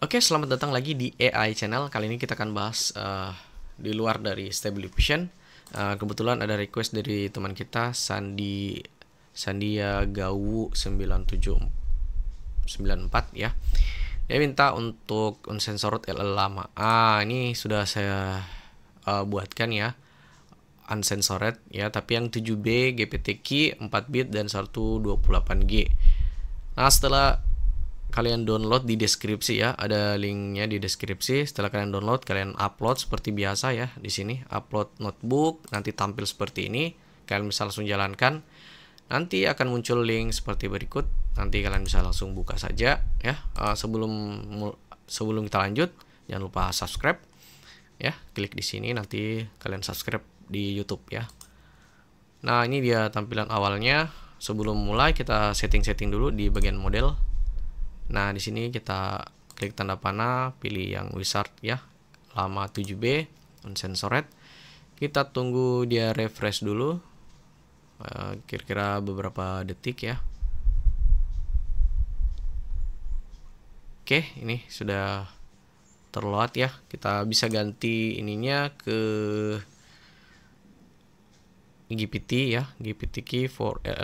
Oke, selamat datang lagi di AI Channel. Kali ini kita akan bahas uh, di luar dari Stable Diffusion. Uh, kebetulan ada request dari teman kita Sandi Gawu 9794 ya. Dia minta untuk unsensored LL lama. Ah, ini sudah saya uh, buatkan ya. Unsensored ya, tapi yang 7B, GPTQ, 4 bit dan 128G. Nah, setelah kalian download di deskripsi ya. Ada linknya di deskripsi. Setelah kalian download, kalian upload seperti biasa ya. Di sini upload notebook, nanti tampil seperti ini. Kalian bisa langsung jalankan. Nanti akan muncul link seperti berikut. Nanti kalian bisa langsung buka saja ya. Eh, sebelum sebelum kita lanjut, jangan lupa subscribe ya. Klik di sini nanti kalian subscribe di YouTube ya. Nah, ini dia tampilan awalnya. Sebelum mulai kita setting-setting dulu di bagian model Nah, di sini kita klik tanda panah, pilih yang wizard ya, lama 7B, unsensored. Kita tunggu dia refresh dulu, eh, kira-kira beberapa detik ya. Oke, ini sudah terload ya. Kita bisa ganti ininya ke GPT ya, GPT key for eh,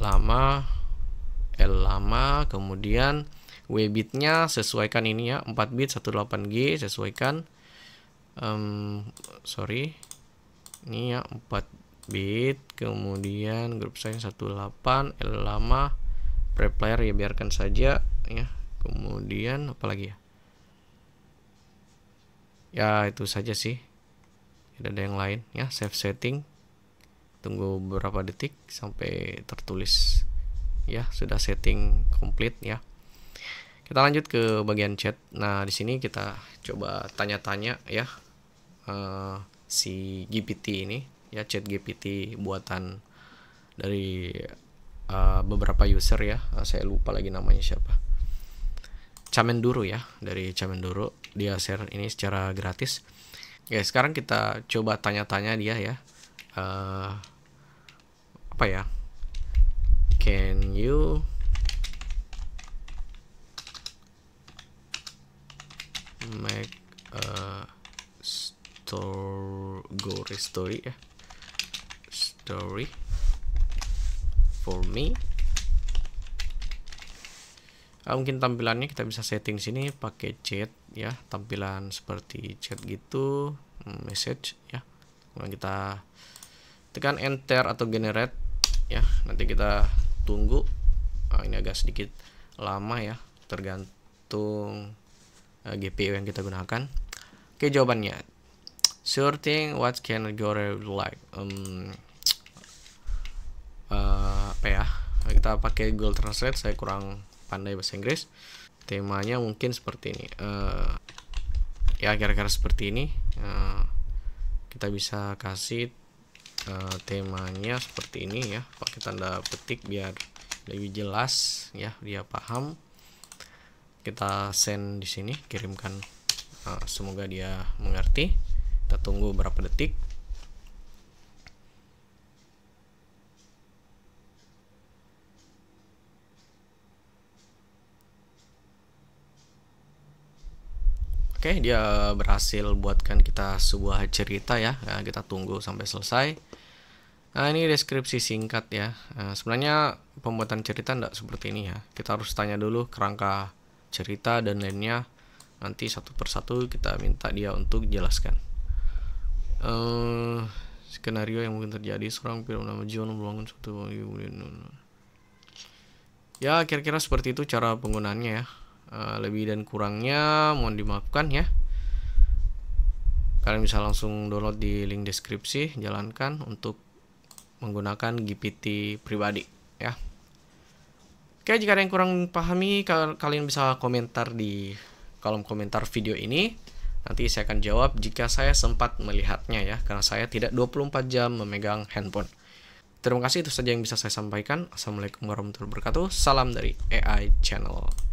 lama L lama kemudian W bitnya sesuaikan ini ya 4 bit 18G sesuaikan um, sorry ini ya 4 bit kemudian grup saya 18 L lama preplayer ya biarkan saja ya kemudian apalagi ya ya itu saja sih tidak ada yang lain ya save setting tunggu beberapa detik sampai tertulis ya sudah setting complete ya kita lanjut ke bagian chat nah di sini kita coba tanya-tanya ya uh, si GPT ini ya chat GPT buatan dari uh, beberapa user ya uh, saya lupa lagi namanya siapa Camen Camenduro ya dari Camen Camenduro dia share ini secara gratis ya sekarang kita coba tanya-tanya dia ya uh, apa ya can you make a story story ya story for me ah, mungkin tampilannya kita bisa setting sini pakai chat ya tampilan seperti chat gitu hmm, message ya kemudian kita tekan enter atau generate ya nanti kita tunggu nah, ini agak sedikit lama ya tergantung uh, eh, GPU yang kita gunakan oke jawabannya sure thing what can go like um, uh, apa ya kita pakai Google Translate saya kurang pandai bahasa Inggris temanya mungkin seperti ini uh, ya kira-kira seperti ini uh, kita bisa kasih Eh, temanya seperti ini ya pakai tanda petik biar lebih jelas ya dia paham kita send di sini kirimkan eh, semoga dia mengerti kita tunggu berapa detik Oke, dia berhasil buatkan kita sebuah cerita ya. Nah, kita tunggu sampai selesai. Nah, ini deskripsi singkat ya. Nah, sebenarnya pembuatan cerita tidak seperti ini ya. Kita harus tanya dulu kerangka cerita dan lainnya. Nanti satu persatu kita minta dia untuk jelaskan. Uh, skenario yang mungkin terjadi seorang film nama John membangun suatu ya kira-kira seperti itu cara penggunaannya ya Eh, lebih dan kurangnya mohon dimaafkan ya kalian bisa langsung download di link deskripsi jalankan untuk menggunakan GPT pribadi ya Oke jika ada yang kurang pahami kalian bisa komentar di kolom komentar video ini nanti saya akan jawab jika saya sempat melihatnya ya karena saya tidak 24 jam memegang handphone Terima kasih itu saja yang bisa saya sampaikan. Assalamualaikum warahmatullahi wabarakatuh. Salam dari AI Channel.